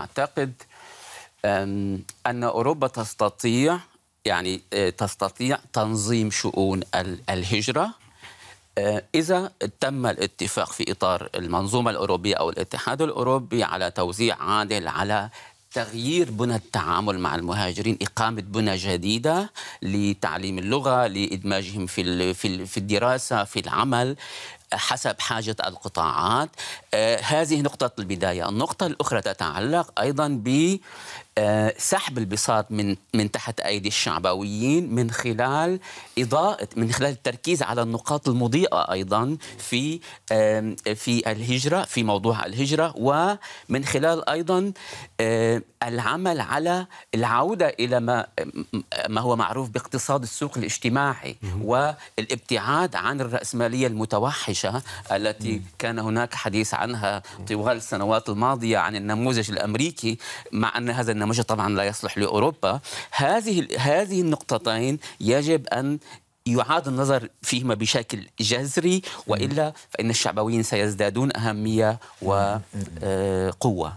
أعتقد أن أوروبا تستطيع يعني آه، تستطيع تنظيم شؤون الهجرة آه، إذا تم الاتفاق في إطار المنظومة الأوروبية أو الاتحاد الأوروبي على توزيع عادل على تغيير بنى التعامل مع المهاجرين إقامة بنى جديدة لتعليم اللغة لإدماجهم في في الدراسة في العمل حسب حاجة القطاعات آه، هذه نقطة البداية النقطة الأخرى تتعلق أيضا ب آه، سحب البساط من من تحت ايدي الشعبويين من خلال اضاءه من خلال التركيز على النقاط المضيئه ايضا في في الهجره في موضوع الهجره ومن خلال ايضا آه، العمل على العوده الى ما ما هو معروف باقتصاد السوق الاجتماعي والابتعاد عن الراسماليه المتوحشه التي كان هناك حديث عنها طوال السنوات الماضيه عن النموذج الامريكي مع ان هذا النموذج برنامجها طبعا لا يصلح لاوروبا هذه هذه النقطتين يجب ان يعاد النظر فيهما بشكل جذري والا فان الشعبويين سيزدادون اهميه وقوه آه،